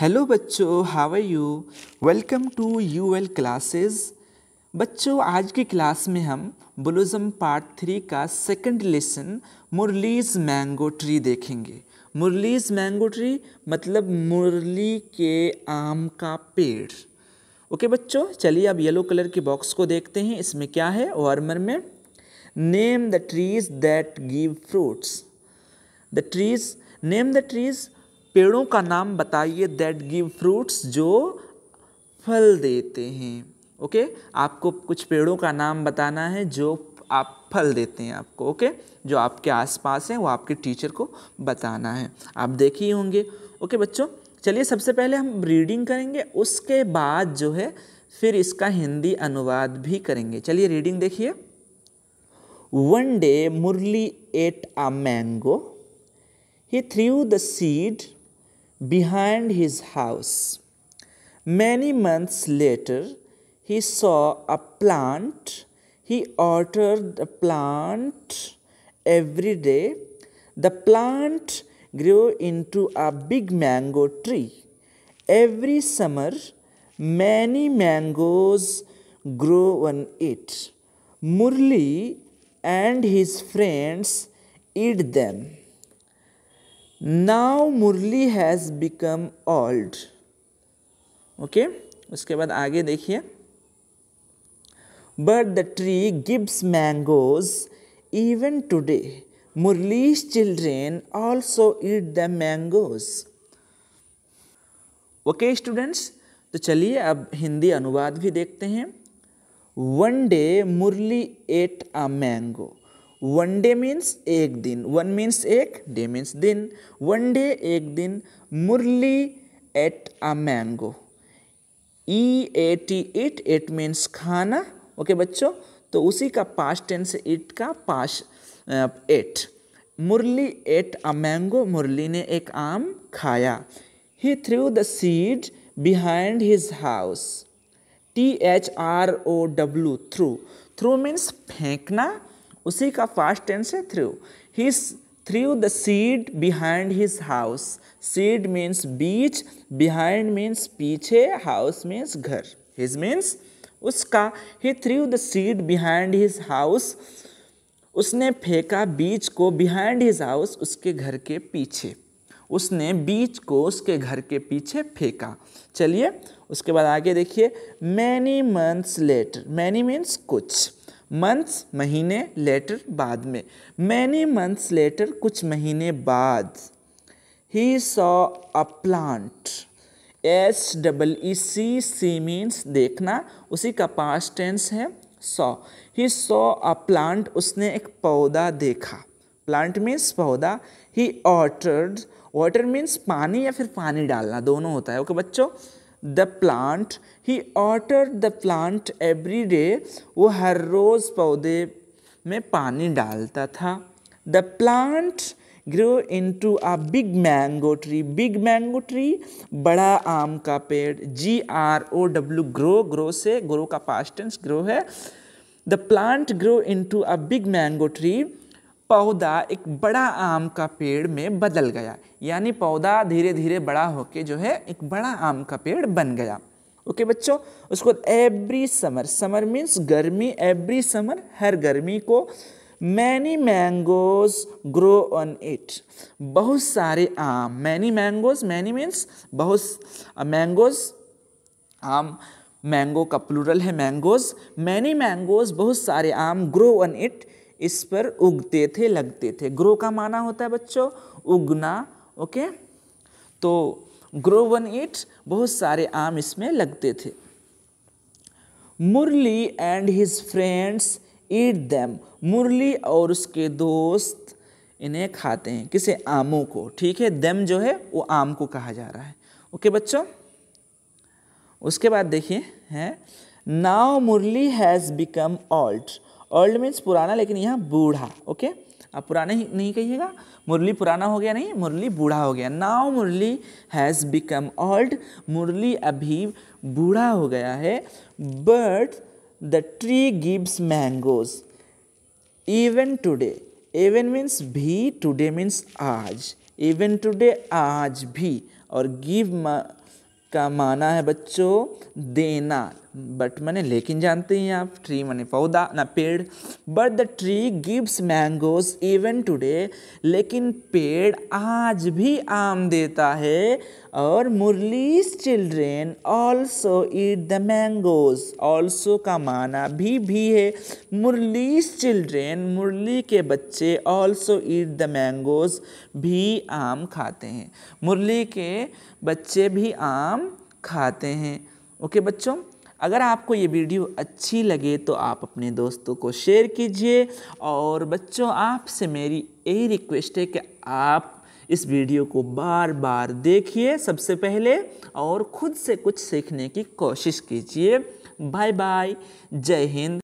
Hello बच्चों how are you welcome to U L classes बच्चों आज की क्लास में हम बुलुज़म पार्ट थ्री का second lesson Murali's mango tree देखेंगे मुरलीज मैंगो ट्री मतलब मुरली के आम का पेड़ ओके बच्चों चलिए अब येलो कलर के बॉक्स को देखते हैं इसमें क्या है वार्मर में name the trees that give fruits the trees name the trees पेड़ों का नाम बताइए दैट गिव फ्रूट्स जो फल देते हैं ओके okay? आपको कुछ पेड़ों का नाम बताना है जो आप फल देते हैं आपको ओके okay? जो आपके आसपास हैं वो आपके टीचर को बताना है आप देख ही होंगे ओके okay, बच्चों चलिए सबसे पहले हम रीडिंग करेंगे उसके बाद जो है फिर इसका हिंदी अनुवाद भी करेंगे चलिए रीडिंग देखिए one day Murali ate a mango he threw the seed behind his house. Many months later, he saw a plant. He watered the plant every day. The plant grew into a big mango tree. Every summer, many mangoes grow on it. Murli and his friends eat them. Now Murali has become old okay उसके बाद आगे देखिए but the tree gives mangoes even today Murali's children also eat the mangoes okay students तो चलिए अब हिंदी अनुवाद भी देखते हैं one day Murali ate a mango one day means एक दिन वन मीन्स एक डे मीन्स दिन वन डे एक दिन Murali ate a mango E A T eat eat means खाना ओके okay, बच्चों तो उसी का पास्ट टेंस इट का past ate uh, Murali ate a mango Murali ने एक आम खाया he threw the seed behind his house T H R O W throw throw means फेंकना उसी का फास्ट टेंस है threw he threw the seed behind his house seed means बीच behind means पीछे हाउस मीन्स घर his means उसका he threw the seed behind his house उसने फेंका बीच को बिहाइंड हिज हाउस उसके घर के पीछे उसने बीच को उसके घर के पीछे फेंका चलिए उसके बाद आगे देखिए many months later many means कुछ मंथ्स महीने लेटर बाद में मैंने मंथ्स लेटर कुछ महीने बाद he saw a plant S double E see see means देखना उसी का पास्ट टेंस है saw he saw a plant उसने एक पौधा देखा प्लांट मीन्स पौधा ही ऑटर्ड वाटर मीन्स पानी या फिर पानी डालना दोनों होता है ओके okay, बच्चों the plant he watered the plant every day वो हर रोज़ पौधे में पानी डालता था the plant grow into a big mango tree big mango tree बड़ा आम का पेड़ G R O W grow grow से ग्रो का पास्टेंस ग्रो है the plant grow into a big mango tree पौधा एक बड़ा आम का पेड़ में बदल गया यानी पौधा धीरे धीरे बड़ा होके जो है एक बड़ा आम का पेड़ बन गया ओके okay, बच्चों उसको एवरी समर समर मीन्स गर्मी एवरी समर हर गर्मी को many mangoes grow on it बहुत सारे आम मैनी मैंगोज मैनी मीन्स बहुत मैंगोज आम मैंगो का प्लूरल है मैंगोज मैनी मैंगोज बहुत सारे आम ग्रो ऑन इट इस पर उगते थे लगते थे ग्रो का माना होता है बच्चों उगना ओके तो ग्रो वन ईट बहुत सारे आम इसमें लगते थे Murali and his friends eat them मुरली और उसके दोस्त इन्हें खाते हैं किसे आमों को ठीक है दैम जो है वो आम को कहा जा रहा है ओके बच्चों उसके बाद देखिए है now Murali has become old old means पुराना लेकिन यहाँ बूढ़ा ओके आप पुराना ही नहीं कहिएगा मुरली पुराना हो गया नहीं मुरली बूढ़ा हो गया now Murali has become old Murali अभी बूढ़ा हो गया है but the tree gives mangoes even today even means भी टूडे मीन्स आज इवन टूडे आज भी और गिव का माना है बच्चों देना बट मैंने लेकिन जानते हैं आप ट्री मैंने पौधा ना पेड़ but the tree gives mangoes even today लेकिन पेड़ आज भी आम देता है और Murali's children also eat the mangoes also का माना भी भी है मुरलीस चिल्ड्रेन मुरली के बच्चे ऑल्सो ईट द मैंगोज भी आम खाते हैं मुरली के बच्चे भी आम खाते हैं ओके okay, बच्चों अगर आपको ये वीडियो अच्छी लगे तो आप अपने दोस्तों को शेयर कीजिए और बच्चों आपसे मेरी यही रिक्वेस्ट है कि आप इस वीडियो को बार बार देखिए सबसे पहले और ख़ुद से कुछ सीखने की कोशिश कीजिए बाय बाय जय हिंद